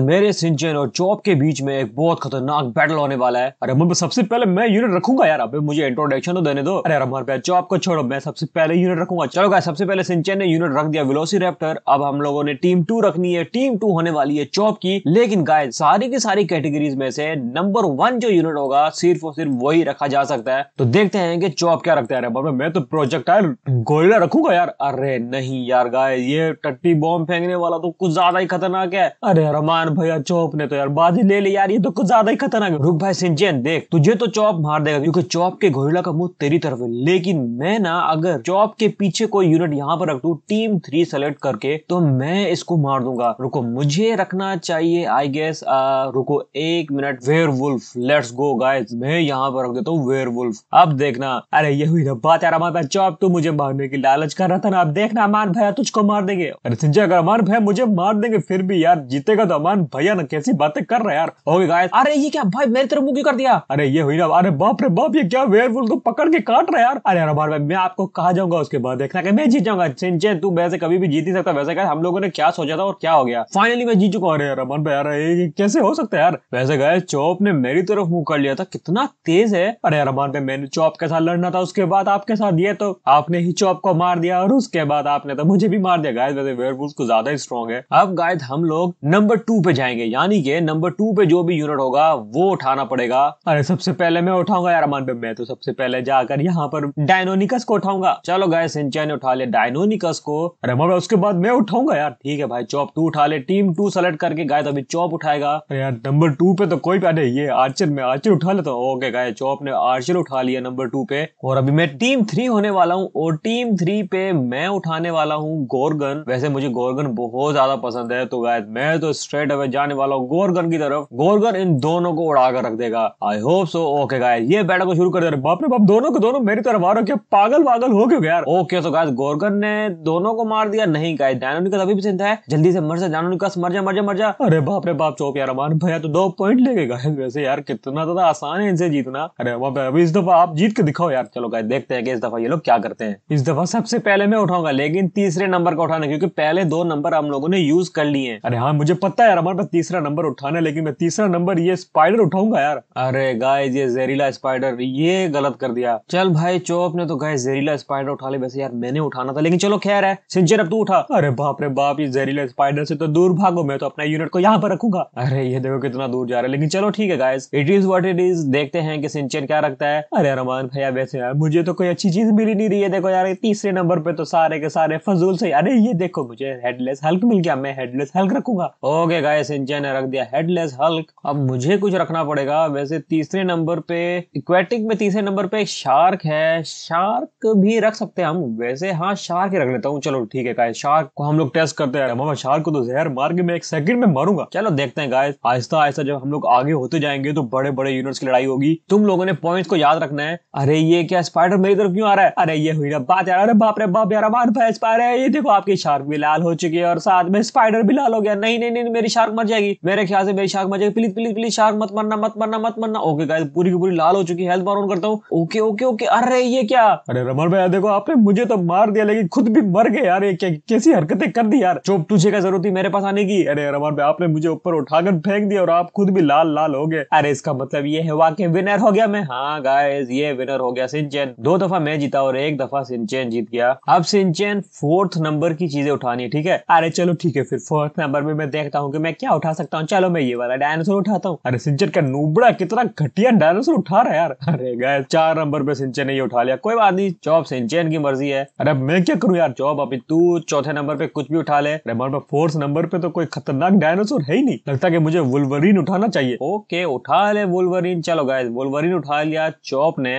मेरे सिंचन और चौप के बीच में एक बहुत खतरनाक बैटल होने वाला है अरे मैं सबसे पहले मैं यूनिट रखूंगा यार अबे मुझे इंट्रोडक्शन तो देने दो अरे अमर भाई चौप को छोड़ो मैं सबसे पहले यूनिट रखूंगा चलो गाइस सबसे पहले सिंचन ने यूनिट रख दिया विलोसी रेप्टर अब हम लोगों ने टीम टू रखनी है टीम टू होने वाली है चौप की लेकिन गाय सारी की सारी कैटेगरीज में से नंबर वन जो यूनिट होगा सिर्फ और सिर्फ वही रखा जा सकता है तो देखते हैं कि चौप क्या रखता है मैं तो प्रोजेक्ट प्रोजेक्टाइल गोरिला रखूंगा यार अरे नहीं यार गाय ये टट्टी बॉम्ब फेंकने वाला तो कुछ ज्यादा ही खतरनाक है अरे रमान यार भैया चौप ने तो यार बाजी ले ली यार ये तो कुछ ज्यादा ही खतरनाक है रुक भाई सिंचन देख तुझे तो चौप मार देगा क्योंकि चौप के गोरिल्ला का मुंह तेरी तरफ है लेकिन मैं ना अगर चौप के पीछे कोई यूनिट यहाँ पर रख दू टीम थ्री सेलेक्ट करके तो मैं इसको मार दूंगा रुको मुझे रखना चाहिए आई गेस रुको एक minute werewolf let's go guys मैं यहाँ पर रख देता हूँ वेयर वुल्फ अब देखना अरे ये हुई ना बात यार हमारे चौप तू मुझे मारने की लालच कर रहा था ना अब देखना मार भैया तुझको मार देंगे अरे सिंजा अगर मार भैया मुझे मार देंगे फिर भी यार जीतेगा तो सलमान भैया ना कैसी बातें कर रहे यार हो गाइस अरे ये क्या भाई मेरी तरफ मुंह क्यों कर दिया अरे ये हुई ना अरे बाप रे बाप ये क्या वेर वेयरफुल तो पकड़ के काट रहा यार अरे यार भाई मैं आपको कहा जाऊंगा उसके बाद देखना कि मैं जीत जाऊंगा चिंचे तू वैसे कभी भी जीत नहीं सकता वैसे हम लोगों ने क्या सोचा था और क्या हो गया फाइनली मैं जीत चुका अरे यार अमन भाई यार कैसे हो सकता है यार वैसे गए चौप ने मेरी तरफ मुंह कर लिया था कितना तेज है अरे यार अमन भाई मैंने चौप के साथ लड़ना था उसके बाद आपके साथ ये तो आपने ही चौप को मार दिया और उसके बाद आपने तो मुझे भी मार दिया गाय वैसे वेयरवुल्फ को तो ज्यादा ही स्ट्रॉन्ग है अब गाय हम लोग नंबर टू टू पे जाएंगे यानी कि नंबर टू पे जो भी यूनिट होगा वो उठाना पड़ेगा अरे सबसे पहले मैं उठाऊंगा यार अमान पे मैं तो सबसे पहले जाकर यहाँ पर डायनोनिकस को उठाऊंगा चलो गाय सिंचा ने उठा ले डायनोनिकस को अरे मैं उसके बाद मैं उठाऊंगा यार ठीक है भाई चौप टू उठा ले टीम टू सेलेक्ट करके गाय तो अभी चौप उठाएगा अरे यार नंबर टू पे तो कोई अरे ये आर्चर में आर्चर उठा ले तो ओके गाय चौप ने आर्चर उठा लिया नंबर टू पे और अभी मैं टीम थ्री होने वाला हूँ और टीम थ्री पे मैं उठाने वाला हूँ गोरगन वैसे मुझे गोरगन बहुत ज्यादा पसंद है तो गाय मैं तो स्ट्रेट स्ट्रेट अवे जाने वाला हूँ गोरगन की तरफ गोरगन इन दोनों को उड़ा कर रख देगा आई होप सो ओके गाय ये बैटर को शुरू कर दे रहे बाप रे बाप दोनों को दोनों मेरी तरफ आ रहे क्या पागल पागल हो क्यों यार ओके तो गाय गोरगन ने दोनों को मार दिया नहीं गाय डायनोनिकस अभी भी चिंता है जल्दी से मर जा डायनोनिकस मर जा मर जा मर जा अरे बाप रे बाप चौक यार अमान भैया तो दो पॉइंट लेके गए वैसे यार कितना ज्यादा आसान है इनसे जीतना अरे बाप अभी इस दफा आप जीत के दिखाओ यार चलो गाय देखते हैं कि इस दफा ये लोग क्या करते हैं इस दफा सबसे पहले मैं उठाऊंगा लेकिन तीसरे नंबर का उठाना क्योंकि पहले दो नंबर हम लोगों ने यूज कर लिए अरे हाँ मुझे पता है यार हमारे पास तीसरा नंबर उठाना है लेकिन मैं तीसरा नंबर ये स्पाइडर उठाऊंगा यार अरे गाय ये जहरीला स्पाइडर ये गलत कर दिया चल भाई चौप ने तो गाय जहरीला स्पाइडर उठा लिया वैसे यार मैंने उठाना था लेकिन चलो खैर है सिंचर अब तू उठा अरे बाप रे बाप ये जहरीला स्पाइडर से तो दूर भागो मैं तो अपना यूनिट को यहाँ पर रखूंगा अरे ये देखो कितना दूर जा रहा है लेकिन चलो ठीक है guys it is what it is देखते हैं कि सिंचर क्या रखता है अरे रमान भैया वैसे यार मुझे तो कोई अच्छी चीज मिली नहीं रही है देखो यार तीसरे नंबर पे तो सारे के सारे फजूल से अरे ये देखो मुझे हेडलेस हल्क मिल गया मैं हेडलेस हल्क रखूंगा ओके जगह सिंचन ने रख दिया हेडलेस हल्क अब मुझे कुछ रखना पड़ेगा वैसे तीसरे नंबर पे इक्वेटिक में तीसरे नंबर पे एक शार्क है शार्क भी रख सकते हैं हम वैसे हाँ शार्क ही रख लेता हूँ चलो ठीक है गाय शार्क को हम लोग टेस्ट करते हैं मामा शार्क को तो जहर मार के मैं एक सेकंड में मारूंगा चलो देखते हैं गाय आहिस्ता आहिस्ता जब हम लोग आगे होते जाएंगे तो बड़े बड़े यूनिट्स की लड़ाई होगी तुम लोगों ने पॉइंट्स को याद रखना है अरे ये क्या स्पाइडर मेरी तरफ क्यों आ रहा है अरे ये हुई बात यार अरे बाप रे बाप यार हमारे स्पाइडर है ये देखो आपकी शार्क भी लाल हो चुकी है और साथ में स्पाइडर भी लाल हो गया नहीं नहीं नहीं मेरी शार्क मर जाएगी मेरे ख्याल से मेरी शार्क मर जाएगी प्लीज प्लीज प्लीज शार्क मत मरना मत मरना मत मरना ओके गाइस पूरी की पूरी लाल हो चुकी हेल्थ बार ऑन करता हूँ ओके ओके ओके अरे ये क्या अरे रमन भाई देखो आपने मुझे तो मार दिया लेकिन खुद भी मर गए यार ये कैसी हरकतें कर दी यार चोप तुझे का जरूरत थी मेरे पास आने की अरे रमन भाई आपने मुझे ऊपर उठाकर फेंक दिया और आप खुद भी लाल लाल हो गए अरे इसका मतलब ये है वाकई विनर हो गया मैं हाँ गाइस ये विनर हो गया सिंचेन दो दफा मैं जीता और एक दफा सिंचेन जीत गया अब सिंचेन फोर्थ नंबर की चीजें उठानी है ठीक है अरे चलो ठीक है फिर फोर्थ नंबर में मैं देखता हूँ की मैं क्या उठा सकता हूँ चलो मैं ये वाला डायनासोर उठाता हूँ अरे सिंचन का नूबड़ा कितना घटिया डायनासोर उठा रहा है यार अरे गए चार नंबर पे सिंचन ने ये उठा लिया कोई बात नहीं चौब सिंचन की मर्जी है अरे मैं क्या करूँ यार चौब अभी तू चौथे नंबर पे कुछ भी उठा ले अरे हमारे फोर्थ नंबर पे तो कोई खतरनाक डायनासोर है ही नहीं लगता की मुझे वुलवरीन उठाना चाहिए ओके उठा ले वुलवरीन चलो गए वुलवरीन उठा लिया चौप ने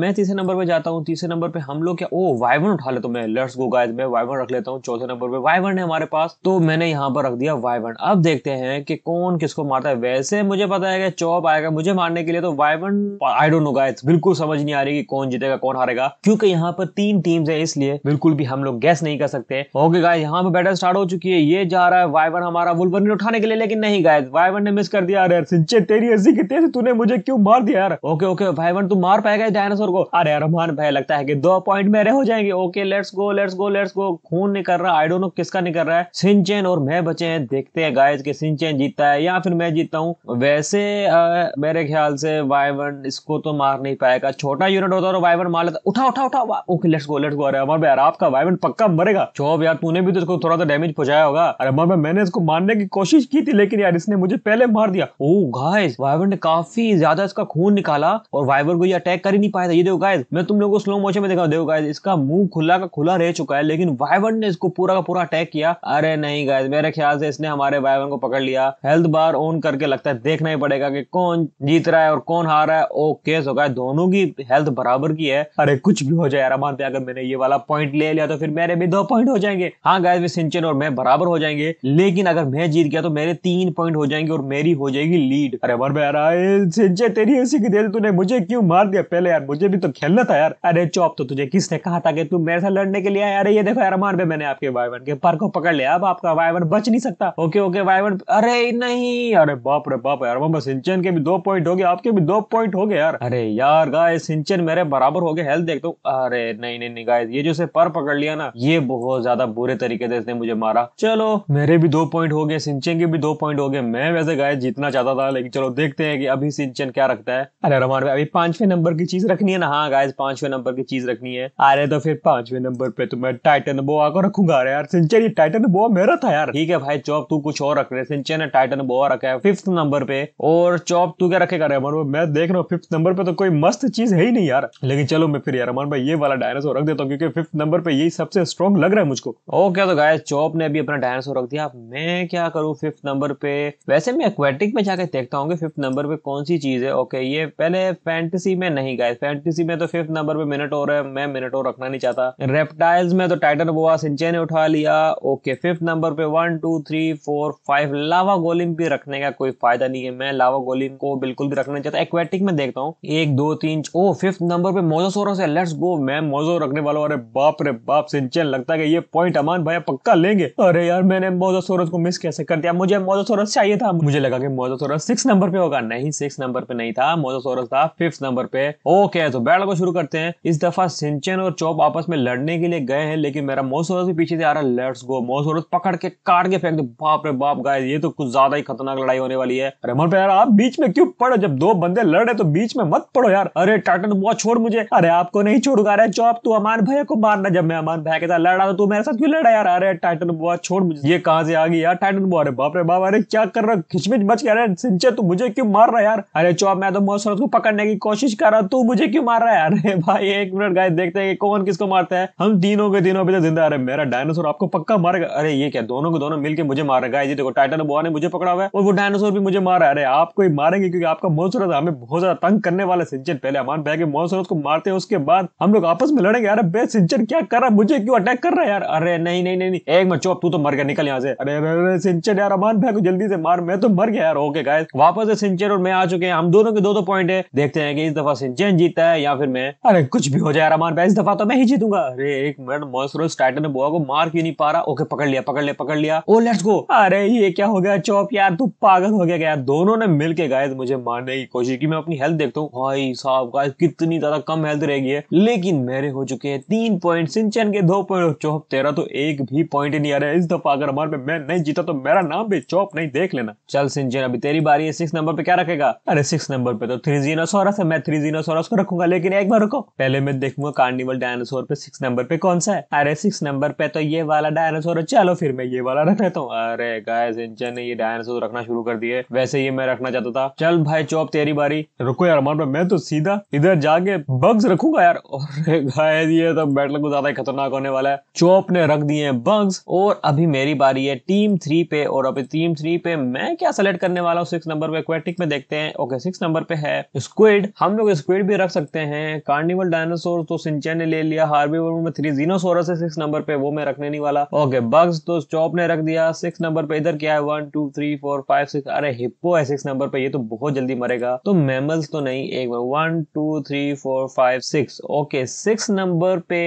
मैं तीसरे नंबर पे जाता हूँ तीसरे नंबर पे हम लोग क्या ओ वाइवन उठा ले तो मैं लेट्स गो गाइस मैं वाइवन रख लेता हूँ चौथे नंबर पे वाइवन है हमारे पास तो मैंने यहाँ पर रख दिया वाइवन अब देखते हैं कि कौन किसको मारता है वैसे मुझे पता है कि चौप आएगा मुझे मारने के लिए तो wyvern I don't know guys बिल्कुल समझ नहीं आ रही कि कौन जीतेगा कौन हारेगा क्योंकि यहाँ पर तीन टीम्स है इसलिए बिल्कुल भी हम लोग गैस नहीं कर सकते ओके गाय यहाँ पे बैटल स्टार्ट हो चुकी है ये जा रहा है वाइवन हमारा वुलवर्निन उठाने के लिए लेकिन नहीं गाय वाइवन ने मिस कर दिया अरे सिंचे तेरी हंसी कितने से तूने मुझे क्यों मार दिया यार ओके ओके वाइवन तू मार पाएगा डायनासोर को अरे यार मान भाई लगता है कि दो पॉइंट मेरे हो जाएंगे okay let's go let's go let's go खून नहीं कर रहा आई डोंट नो किसका नहीं कर रहा है सिंचेन और मैं बचे हैं देखते हैं जायज के सिंचन जीता है या फिर मैं जीता हूँ वैसे आ, मेरे ख्याल से वाइवन इसको तो मार नहीं पाएगा छोटा यूनिट होता है और वाइवन मार लेता उठा उठा उठा okay let's go let's go अरे अमर भाई आपका वाइवन पक्का मरेगा चौब यार तूने भी तो इसको थोड़ा सा डैमेज पहुंचाया होगा अरे अमर भाई मैंने इसको मारने की कोशिश की थी लेकिन यार इसने मुझे पहले मार दिया ओ गाइस वाइवन ने काफी ज्यादा इसका खून निकाला और वाइवन को ये अटैक कर ही नहीं पाया था ये देखो गाइस मैं तुम लोगों को स्लो मोशन में देखा देखो गाइस इसका मुंह खुला का खुला रह चुका है लेकिन वाइवन ने इसको पूरा का पूरा अटैक किया अरे नहीं गाइस मेरे ख्याल से इसने हमारे ड्राइवर को पकड़ लिया हेल्थ बार ऑन करके लगता है देखना ही पड़ेगा कि कौन जीत रहा है और कौन हार रहा है ओ केस होगा दोनों की हेल्थ बराबर की है अरे कुछ भी हो जाए आराम अगर मैंने ये वाला पॉइंट ले लिया तो फिर मेरे भी दो पॉइंट हो जाएंगे हाँ गाय सिंचन और मैं बराबर हो जाएंगे लेकिन अगर मैं जीत गया तो मेरे तीन पॉइंट हो जाएंगे और मेरी हो जाएगी लीड अरे मन में सिंचन तेरी ऐसी की देर तूने मुझे क्यों मार दिया पहले यार मुझे भी तो खेलना था यार अरे चौप तो तुझे किसने कहा था कि तू मेरे साथ लड़ने के लिए अरे ये देखो यार मार पे मैंने आपके वाइवन के पर को पकड़ लिया अब आपका वाइवन बच नहीं सकता ओके ओके रिवाइवर अरे नहीं अरे बाप रे बाप यार बाप सिंचन के भी दो पॉइंट हो गए आपके भी दो पॉइंट हो गए यार अरे यार गाय सिंचन मेरे बराबर हो गए हेल्थ देख दो तो। अरे नहीं नहीं नहीं गाय ये जो से पर पकड़ लिया ना ये बहुत ज्यादा बुरे तरीके से इसने मुझे मारा चलो मेरे भी दो पॉइंट हो गए सिंचन के भी दो पॉइंट हो गए मैं वैसे गाय जीतना चाहता था लेकिन चलो देखते हैं कि अभी सिंचन क्या रखता है अरे रमान भाई अभी पांचवे नंबर की चीज रखनी है ना हाँ गाय पांचवे नंबर की चीज रखनी है अरे तो फिर पांचवे नंबर पे तो मैं टाइटन बोआ को रखूंगा अरे यार सिंचन ये टाइटन बोआ मेरा था यार ठीक है भाई चौब तू कुछ और और रख रहे हैं सिंचन ने टाइटन बोआ रखा है फिफ्थ नंबर पे और चौप तू क्या रखेगा रहमान भाई मैं देख रहा हूँ फिफ्थ नंबर पे तो कोई मस्त चीज है ही नहीं यार लेकिन चलो मैं फिर यार रहमान भाई ये वाला डायनासोर रख देता हूँ क्योंकि फिफ्थ नंबर पे यही सबसे स्ट्रॉन्ग लग रहा है मुझको ओके तो गाय चौप ने अभी अपना डायनासोर रख दिया मैं क्या करूँ फिफ्थ नंबर पे वैसे मैं एक्वेटिक में जाकर देखता हूँ फिफ्थ नंबर पे कौन सी चीज है ओके ये पहले फैंटेसी में नहीं गाय फैंटेसी में तो फिफ्थ नंबर पे मिनट और है मैं मिनट और रखना नहीं चाहता रेप्टाइल्स में तो टाइटन बोआ सिंचे ने उठा लिया ओके फिफ्थ नंबर पे one two three four five lava golem भी रखने का कोई फायदा नहीं है मैं लावा गोलिम को बिल्कुल भी रखना चाहता एक्वेटिक में देखता हूँ एक दो तीन ओ फिफ्थ नंबर पे मोजोसोरस है लेट्स गो मैं मोजो रखने वाला अरे बाप रे बाप सिंचन लगता है ये पॉइंट अमान भाई पक्का लेंगे अरे यार मैंने मोजोसोरस को मिस कैसे कर दिया मुझे मोजोसोरस चाहिए था मुझे लगा कि मोजोसोरस सिक्स नंबर पे होगा नहीं सिक्स नंबर पे नहीं था मोजोसोरस था फिफ्थ नंबर पे ओके तो बैटल को शुरू करते हैं इस दफा सिंचन और चौप आपस में लड़ने के लिए गए हैं लेकिन मेरा मोजोसोरस भी पीछे से आ रहा है लेट्स गो मोजोसोरस पकड़ के काट के फेंक दो बाप रे बाप आप गाइस ये तो कुछ ज्यादा ही खतरनाक लड़ाई होने वाली है अरे मन पर यार आप बीच में क्यों पड़ो जब दो बंदे लड़ रहे तो बीच में मत पड़ो यार अरे टाटन बुआ छोड़ मुझे अरे आपको नहीं छोड़ूगा अरे चौप तू अमान भैया को मारना जब मैं अमान भैया के साथ लड़ा था तो तू मेरे साथ क्यों लड़ा यार अरे टाइटन बुआ छोड़ मुझे ये कहा से आ गई यार टाइटन बुआ अरे बाप रे बाप अरे क्या कर रहा खिचमिच बच गया अरे सिंचे तू मुझे क्यों मार रहा यार अरे चौप मैं तो मौसरत को पकड़ने की कोशिश कर रहा तू मुझे क्यों मार रहा है अरे भाई एक मिनट गाय देखते हैं कौन किसको मारता है हम तीनों के तीनों अभी तक तो जिंदा अरे मेरा डायनासोर आपको पक्का मारेगा अरे ये क्या दोनों के दोनों मिलकर मुझे मार रहा है देखो टाइटन बोआ ने मुझे पकड़ा हुआ है और वो डायनासोर भी मुझे मार रहा है आपको ही मारेंगे क्योंकि आपका मोसरत हमें बहुत ज्यादा तंग करने वाला सिंचन पहले अमान भाई के मोसरत को मारते हैं उसके बाद हम लोग आपस में लड़ेंगे यार बे सिंचन क्या कर रहा है मुझे क्यों अटैक कर रहा है यार अरे नहीं नहीं नहीं एक मैं चौप तू तो मर गया निकल यहाँ से अरे अरे सिंचन यार अमान भाई को जल्दी से मार मैं तो मर गया यार ओके गाय वापस है सिंचन और मैं आ चुके हैं हम दोनों के दो दो पॉइंट है देखते हैं कि इस दफा सिंचन जीता है या फिर मैं अरे कुछ भी हो जाए यार अमान भाई इस दफा तो मैं ही जीतूंगा अरे एक मिनट मोसरत टाइटन बोआ को मार क्यों नहीं पा रहा ओके पकड़ लिया पकड़ लिया पकड़ लिया ओ लेट्स गो अरे ये क्या हो गया चौप यार तू पागल हो गया यार दोनों ने मिल के मुझे मारने की कोशिश की मैं अपनी हेल्थ देखता हूँ भाई साहब गाय कितनी ज्यादा कम हेल्थ रह गई है लेकिन मेरे हो चुके हैं तीन पॉइंट सिंचन के दो पॉइंट चौप तेरा तो एक भी पॉइंट नहीं आ रहा है इस दफा अगर हमारे मैं नहीं जीता तो मेरा नाम भी चौप नहीं देख लेना चल सिंचन अभी तेरी बारी है सिक्स नंबर पे क्या रखेगा अरे सिक्स नंबर पे तो थ्री जीरो सोरस है मैं थ्री जीरो सोरस को रखूंगा लेकिन एक बार रुको पहले मैं देखूंगा कार्निवल डायनासोर पे सिक्स नंबर पे कौन सा है अरे सिक्स नंबर पे तो ये वाला डायनासोर है चलो फिर मैं ये वाला रख लेता हूँ अरे गाय बताया सिंचन ने ये डायनासोर रखना शुरू कर दिए वैसे ये मैं रखना चाहता था चल भाई चौप तेरी बारी रुको यार मान मैं तो सीधा इधर जाके बग्स रखूंगा यार और गाय ये तो बैटल को ज्यादा खतरनाक होने वाला है चौप ने रख दिए बग्स और अभी मेरी बारी है टीम थ्री पे और अभी टीम थ्री पे मैं क्या सेलेक्ट करने वाला हूँ सिक्स नंबर पे क्वेटिक में देखते हैं ओके सिक्स नंबर पे है स्क्विड हम लोग स्क्विड भी रख सकते हैं कार्निवल डायनासोर तो सिंचन ने ले लिया हार्बी में थ्री जीनोसोरस है सिक्स नंबर पे वो मैं रखने नहीं वाला ओके बग्स तो चौप ने रख दिया सिक्स नंबर पे इधर क्या है one two three four five six अरे हिप्पो है सिक्स नंबर पर ये तो बहुत जल्दी मरेगा तो मेमल्स तो नहीं एक बार one two three four five six okay six number पे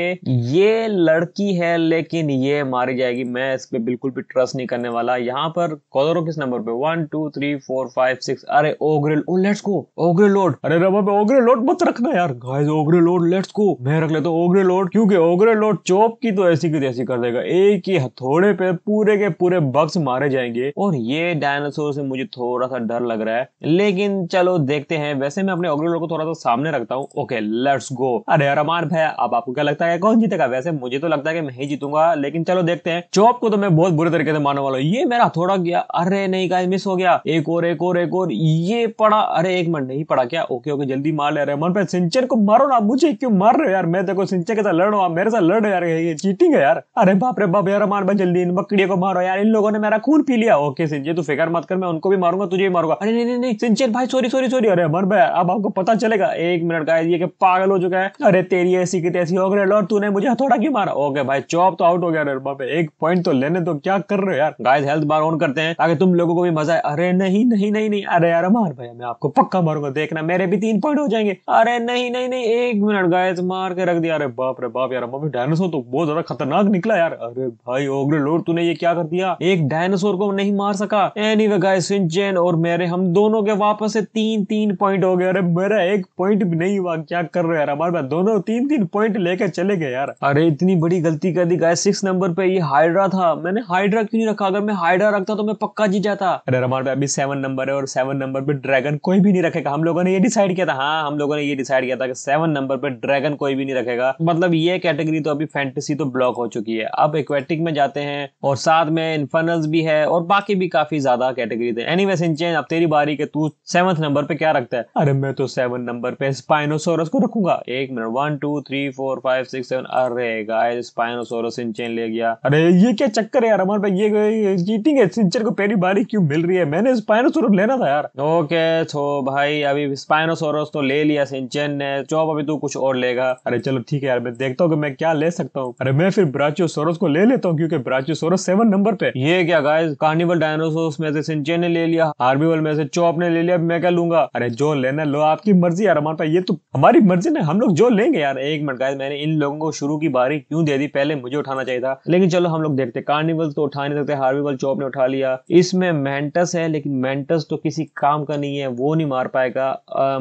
ये लड़की है लेकिन ये मारी जाएगी मैं इस पर बिल्कुल भी ट्रस्ट नहीं करने वाला यहाँ पर कॉलरों किस नंबर पे one two three four five six अरे ओग्रिल ओ लेट्स गो ओग्रे लोड अरे रबा पे ओग्रे लोड मत रखना यार guys ogre lord let's go मैं रख लेता ओग्रे लोड क्योंकि ओग्रे लोड चोप की तो ऐसी की तैसी कर देगा एक ही हथौड़े पे पूरे के पूरे बक्स मारे रह जाएंगे और ये डायनासोर से मुझे थोड़ा सा डर लग रहा है लेकिन चलो देखते हैं वैसे मैं अपने ऑगलोर को थोड़ा सा सामने रखता हूँ ओके लेट्स गो अरे अरमान भाई अब आपको क्या लगता है कौन जीतेगा वैसे मुझे तो लगता है कि मैं ही जीतूंगा लेकिन चलो देखते हैं चौप को तो मैं बहुत बुरे तरीके से मारने वाला हूँ ये मेरा थोड़ा गया अरे नहीं गाइस मिस हो गया एक और एक और एक और ये पड़ा अरे एक मिनट नहीं पड़ा क्या ओके ओके जल्दी मार ले रहमान भाई सिंचर को मारो ना मुझे क्यों मार रहे हो यार मैं देखो तो सिंचर के साथ लड़ रहा हूँ मेरे साथ लड़ रहे यार ये चीटिंग है यार अरे बाप रे बाप यार रहमान भाई जल्दी इन बकड़ियों को मारो यार इन लोगों ने मेरा खून खून पी लिया ओके सिंचन तू फिकर मत कर मैं उनको भी मारूंगा तुझे भी मारूंगा अरे नहीं नहीं नहीं सिंचन भाई सॉरी सॉरी सॉरी अरे मर भाई अब आपको पता चलेगा एक मिनट का ये कि पागल हो चुका है अरे तेरी ऐसी की तैसी हो गई लॉर्ड तूने मुझे हथौड़ा क्यों मारा ओके भाई चौप तो आउट हो गया अरे बाबे एक पॉइंट तो लेने तो क्या कर रहे हो यार गाइस हेल्थ बार ऑन करते हैं ताकि तुम लोगों को भी मजा आए अरे नहीं नहीं नहीं नहीं अरे यार मार भाई मैं आपको पक्का मारूंगा देखना मेरे भी तीन पॉइंट हो जाएंगे अरे नहीं नहीं नहीं एक मिनट गाइस मार के रख दिया अरे बाप रे बाप यार मम्मी डायनासोर तो बहुत ज्यादा खतरनाक निकला यार अरे भाई ओग्रे लॉर्ड तूने ये क्या कर दिया एक डायनासोर डायनासोर को नहीं मार सका एनी वे गाइस सिंचेन और मेरे हम दोनों के वापस से तीन तीन पॉइंट हो गए अरे मेरा एक पॉइंट भी नहीं हुआ क्या कर रहे यार हमारे पास दोनों तीन तीन पॉइंट लेके चले गए यार अरे इतनी बड़ी गलती कर दी गाय सिक्स नंबर पे ये हाइड्रा था मैंने हाइड्रा क्यों नहीं रखा अगर मैं हाइड्रा रखता तो मैं पक्का जीत जाता अरे हमारे अभी सेवन नंबर है और सेवन नंबर पे ड्रैगन कोई भी नहीं रखेगा हम लोगों ने ये डिसाइड किया था हाँ हम लोगों ने ये डिसाइड किया था कि सेवन नंबर पे ड्रैगन कोई भी नहीं रखेगा मतलब ये कैटेगरी तो अभी फैंटेसी तो ब्लॉक हो चुकी है अब इक्वेटिक में जाते हैं और साथ में इन्फर्नल्स भी है है और बाकी भी काफी ज्यादा कैटेगरी थे एनी anyway, सिंचेन अब तेरी बारी के तू सेवंथ नंबर पे क्या रखता है अरे मैं तो सेवन नंबर पे स्पाइनोसोरस को रखूंगा एक minute one two three four five six seven अरे गाय स्पाइनोसोरस इंचेन ले गया अरे ये क्या चक्कर है यार हमारे पे ये चीटिंग है सिंचेन को पहली बारी क्यों मिल रही है मैंने स्पाइनोसोरस लेना था यार ओके तो भाई अभी स्पाइनोसोरस तो ले लिया सिंचेन ने चौप अभी तू कुछ और लेगा अरे चलो ठीक है यार मैं देखता हूँ कि मैं क्या ले सकता हूँ अरे मैं फिर ब्राचियोसोरस को ले लेता हूँ क्योंकि ब्राचियोसोरस सेवन नंबर पे ये क्या गाय कार्निवल डायनासोर में से सिंचे ने ले लिया हार्बीवल में से चौप ने ले लिया मैं क्या लूंगा अरे जो लेना लो आपकी मर्जी यार हमारे पास ये तो हमारी मर्जी ना हम लोग जो लेंगे यार एक मिनट गाइस मैंने इन लोगों को शुरू की बारी क्यों दे दी पहले मुझे उठाना चाहिए था लेकिन चलो हम लोग देखते कार्निवल तो उठा नहीं सकते हार्बीवल चौप ने उठा लिया इसमें मेंटस है लेकिन मेंटस तो किसी काम का नहीं है वो नहीं मार पाएगा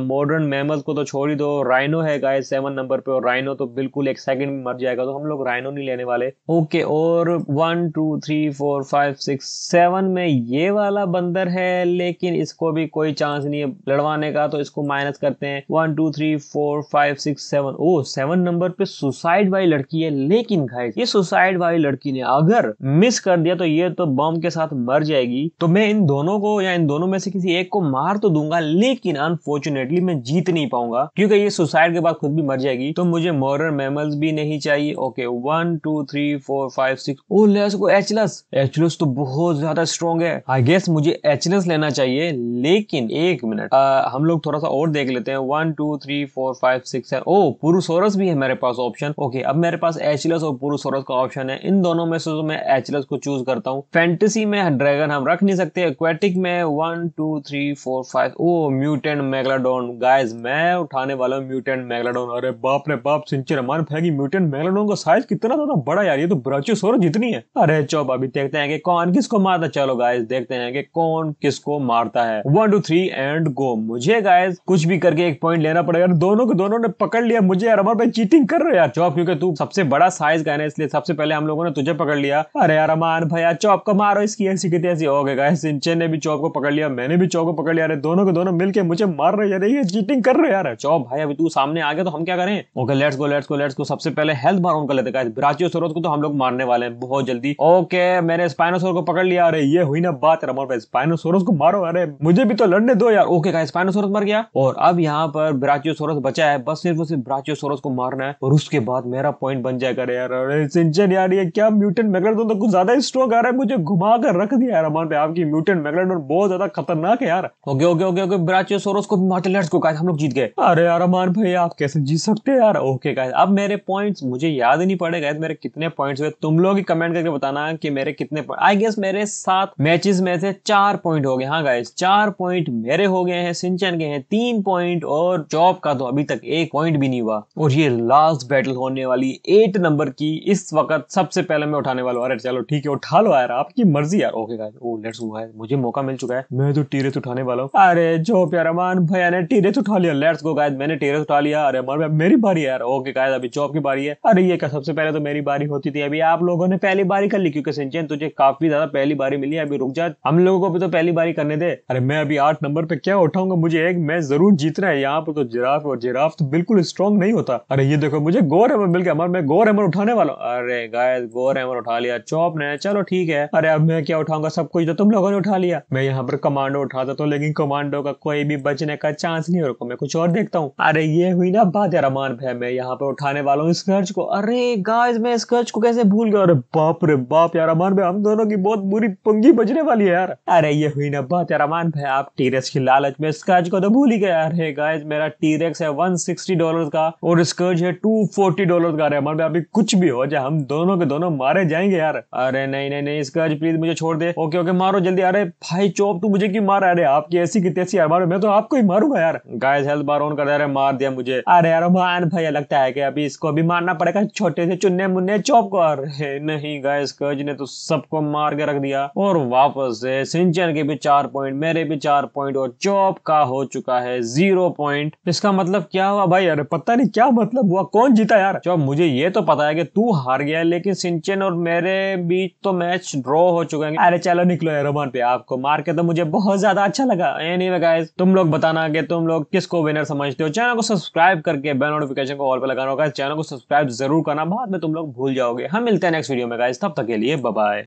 मॉडर्न मेमल को तो छोड़ ही दो राइनो है गाय सेवन नंबर पे और राइनो तो बिल्कुल एक सेकंड में मर जाएगा तो हम लोग राइनो नहीं लेने वाले ओके और one two three four five six seven में ये वाला बंदर है लेकिन इसको भी कोई चांस नहीं है लड़वाने का तो इसको माइनस करते हैं one two three four five six seven ओ सेवन नंबर पे सुसाइड वाली लड़की है लेकिन गाइस ये सुसाइड वाली लड़की ने अगर मिस कर दिया तो ये तो बम के साथ मर जाएगी तो मैं इन दोनों को या इन दोनों में से किसी एक को मार तो दूंगा लेकिन अनफॉर्चुनेटली मैं जीत नहीं पाऊंगा क्योंकि ये सुसाइड के बाद खुद भी मर जाएगी तो मुझे मॉरर मेमल्स भी नहीं चाहिए okay one two three four five six ओ लेस को एचलस एचलस तो बहुत बहुत ज्यादा स्ट्रॉन्ग है आई गेस मुझे एच लेना चाहिए लेकिन एक मिनट हम लोग थोड़ा सा और देख लेते हैं one two three four five six है ओ पुरुषोरस भी है मेरे पास ऑप्शन ओके अब मेरे पास एच और पुरुषोरस का ऑप्शन है इन दोनों में से तो मैं एच को चूज करता हूँ फैंटेसी में ड्रैगन हम रख नहीं सकते एक्वेटिक में one two three four five ओ म्यूटेंट मेगलाडोन गाइज मैं उठाने वाला हूँ म्यूटेंट मेगलाडोन अरे बाप रे बाप सिंचर मान फैगी म्यूटेंट मेगलाडोन का साइज कितना ज्यादा बड़ा यार ये तो ब्राचियोसोरस जितनी है अरे चौब अभी देखते हैं कि कौन किस किसको मारता चलो गाइस देखते हैं कि कौन किसको मारता है one two three and go मुझे गाइस कुछ भी करके एक पॉइंट लेना पड़ेगा दोनों को दोनों ने पकड़ लिया मुझे यार अमर भाई चीटिंग कर रहे यार चौप क्योंकि तू सबसे बड़ा साइज का है ना इसलिए सबसे पहले हम लोगों ने तुझे पकड़ लिया अरे यार अमान भैया चौप को मारो इसकी ऐसी कितनी ऐसी हो गए गाइस सिंचे ने भी चौप को पकड़ लिया मैंने भी चौप को पकड़ लिया अरे दोनों के दोनों मिलकर मुझे मार रहे यार ये चीटिंग कर रहे यार चौप भाई अभी तू सामने आ गया तो हम क्या करें okay let's go let's go let's go सबसे पहले हेल्थ बार उनका लेते गाइस ब्राचियोसोरस को तो हम लोग मारने वाले हैं बहुत जल्दी ओके मैंने स्पाइनोसोर को पकड़ पकड़ लिया अरे ये हुई ना बात रमन पर स्पाइनोसोरस को मारो अरे मुझे भी तो लड़ने दो यार ओके का स्पाइनोसोरस मर गया और अब यहाँ पर ब्राचियोसोरस बचा है बस सिर्फ उसे ब्राचियोसोरस को मारना है और उसके बाद मेरा पॉइंट बन जाएगा यार अरे सिंचन यार ये क्या म्यूटेंट मैगलेडोन तो कुछ ज्यादा ही आ रहा है मुझे घुमा कर रख दिया रमान पे आपकी म्यूटेंट मैगलेडोन बहुत ज्यादा खतरनाक है यार okay okay okay okay brachiosaurus को मारते मार्टलर्स को हम लोग जीत गए अरे यार अमान भाई आप कैसे जीत सकते हैं यार ओके गाइस अब मेरे पॉइंट्स मुझे याद नहीं पड़ेगा मेरे कितने पॉइंट्स हुए तुम लोग ही कमेंट करके बताना कि मेरे कितने आई गेस मेरे सात मैचेस में से चार पॉइंट हो गए हाँ गाइस चार पॉइंट मेरे हो गए हैं सिंचन के हैं तीन पॉइंट और चौप का तो अभी तक एक पॉइंट भी नहीं हुआ और ये लास्ट बैटल होने वाली एट नंबर की इस वक्त सबसे पहले मैं उठाने वाला अरे चलो ठीक है उठा लो यार आपकी मर्जी यार okay guys oh let's go यार मुझे मौका मिल चुका है मैं तो टीरेथ उठाने वाला हूँ अरे जो प्यार अमान भैया ने टीरेथ उठा लिया लेट्स गो गाइस मैंने टीरे उठा लिया अरे अमर मेरी बारी यार ओके गाइस अभी चौप की बारी है अरे ये का सबसे पहले तो मेरी बारी होती थी अभी आप लोगों ने पहली बारी कर ली क्योंकि सिंचन तुझे काफी ज्यादा पहली बारी मिली अभी रुक जा हम लोगों को भी तो पहली बारी करने दे अरे मैं अभी आठ नंबर पे क्या उठाऊंगा मुझे एक मैच जरूर जीतना है यहाँ पर तो जिराफ और जिराफ तो बिल्कुल स्ट्रॉन्ग नहीं होता अरे ये देखो मुझे गोर हेमर मिल गया मैं गोर हेमर उठाने वाला अरे गाय गोर हेमर उठा लिया चौप ने चलो ठीक है अरे अब मैं क्या उठाऊंगा सब कुछ तो तुम लोगों ने उठा लिया मैं यहाँ पर कमांडो उठाता तो लेकिन कमांडो का कोई भी बचने का चांस नहीं रुको मैं कुछ और देखता हूँ अरे ये हुई ना बात यार अमान भाई मैं यहाँ पर उठाने वाला हूँ स्कर्च को अरे गाय मैं स्कर्च को कैसे भूल गया अरे बाप रे बाप यार अमान भाई हम दोनों की बहुत बुरी पंगी बजने वाली है यार अरे ये हुई ना बात यार अमान भाई आप टीरेक्स की लालच में स्कर्ज को तो भूल ही गया यार गाइस मेरा टीरेक्स है 160 डॉलर का और स्कर्ज है 240 डॉलर का अरे अभी कुछ भी हो जाए हम दोनों के दोनों मारे जाएंगे यार अरे नहीं नहीं नहीं स्कर्ज प्लीज मुझे छोड़ दे ओके ओके मारो जल्दी अरे भाई चौप तू मुझे क्यों मार अरे आपकी ऐसी की तैसी यार मारो मैं तो आपको ही मारूंगा यार गाइस हेल्थ बार ऑन कर दे मार दिया मुझे अरे यार अमान भाई लगता है कि अभी इसको भी मारना पड़ेगा छोटे से चुन्ने मुन्ने चौप को अरे नहीं गाय स्कर्ज ने तो सबको मार के रख रख दिया और वापस से सिंचन के भी चार पॉइंट मेरे भी चार पॉइंट और चौप का हो चुका है जीरो पॉइंट इसका मतलब क्या हुआ भाई अरे पता नहीं क्या मतलब हुआ कौन जीता यार चौप मुझे ये तो पता है कि तू हार गया लेकिन सिंचन और मेरे बीच तो मैच ड्रॉ हो चुका है अरे चलो निकलो रोमान पे आपको मार के तो मुझे बहुत ज्यादा अच्छा लगा एनीवे गाइस तुम लोग बताना कि तुम लोग किसको विनर समझते हो चैनल को सब्सक्राइब करके बेल नोटिफिकेशन को ऑल पे लगाना होगा चैनल को सब्सक्राइब जरूर करना बाद में तुम लोग भूल जाओगे हम मिलते हैं नेक्स्ट वीडियो में गाइज तब तक के लिए बाय